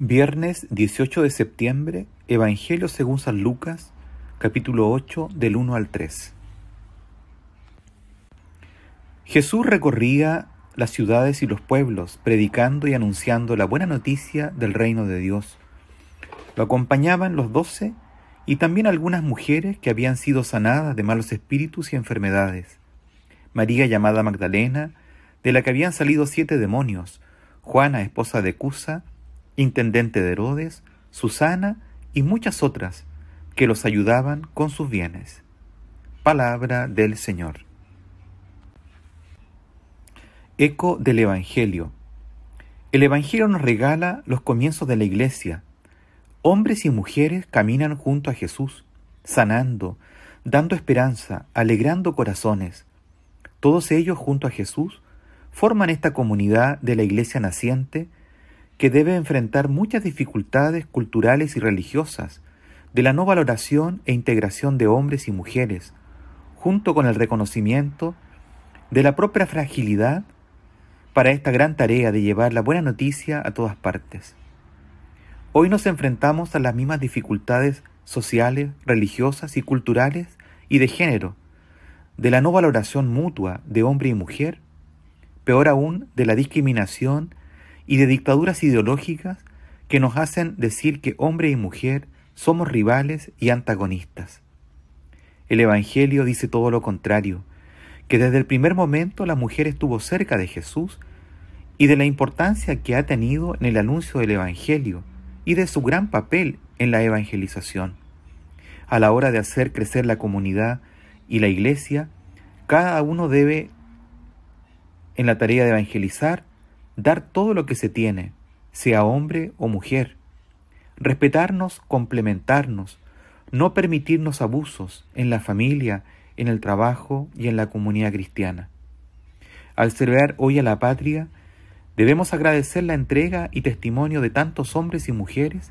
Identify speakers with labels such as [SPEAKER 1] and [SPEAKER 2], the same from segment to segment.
[SPEAKER 1] Viernes 18 de septiembre, Evangelio según San Lucas, capítulo 8 del 1 al 3. Jesús recorría las ciudades y los pueblos, predicando y anunciando la buena noticia del reino de Dios. Lo acompañaban los doce y también algunas mujeres que habían sido sanadas de malos espíritus y enfermedades. María llamada Magdalena, de la que habían salido siete demonios, Juana, esposa de Cusa, intendente de Herodes, Susana y muchas otras que los ayudaban con sus bienes. Palabra del Señor. Eco del Evangelio. El Evangelio nos regala los comienzos de la iglesia. Hombres y mujeres caminan junto a Jesús, sanando, dando esperanza, alegrando corazones. Todos ellos junto a Jesús forman esta comunidad de la iglesia naciente que debe enfrentar muchas dificultades culturales y religiosas, de la no valoración e integración de hombres y mujeres, junto con el reconocimiento de la propia fragilidad para esta gran tarea de llevar la buena noticia a todas partes. Hoy nos enfrentamos a las mismas dificultades sociales, religiosas y culturales y de género, de la no valoración mutua de hombre y mujer, peor aún de la discriminación y de dictaduras ideológicas que nos hacen decir que hombre y mujer somos rivales y antagonistas. El Evangelio dice todo lo contrario, que desde el primer momento la mujer estuvo cerca de Jesús y de la importancia que ha tenido en el anuncio del Evangelio y de su gran papel en la evangelización. A la hora de hacer crecer la comunidad y la iglesia, cada uno debe, en la tarea de evangelizar, dar todo lo que se tiene, sea hombre o mujer, respetarnos, complementarnos, no permitirnos abusos en la familia, en el trabajo y en la comunidad cristiana. Al celebrar hoy a la patria, debemos agradecer la entrega y testimonio de tantos hombres y mujeres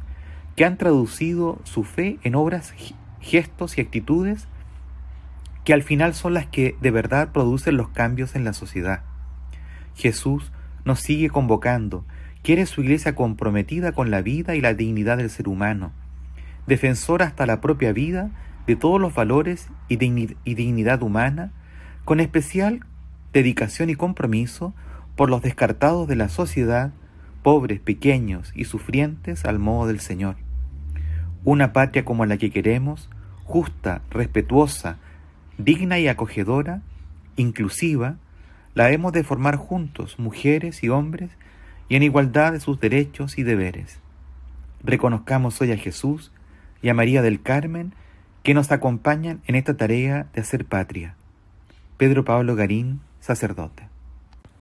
[SPEAKER 1] que han traducido su fe en obras, gestos y actitudes que al final son las que de verdad producen los cambios en la sociedad. Jesús nos sigue convocando. Quiere su iglesia comprometida con la vida y la dignidad del ser humano, defensora hasta la propia vida de todos los valores y, y dignidad humana, con especial dedicación y compromiso por los descartados de la sociedad, pobres, pequeños y sufrientes al modo del Señor. Una patria como la que queremos, justa, respetuosa, digna y acogedora, inclusiva, la hemos de formar juntos, mujeres y hombres, y en igualdad de sus derechos y deberes. Reconozcamos hoy a Jesús y a María del Carmen que nos acompañan en esta tarea de hacer patria. Pedro Pablo Garín, sacerdote.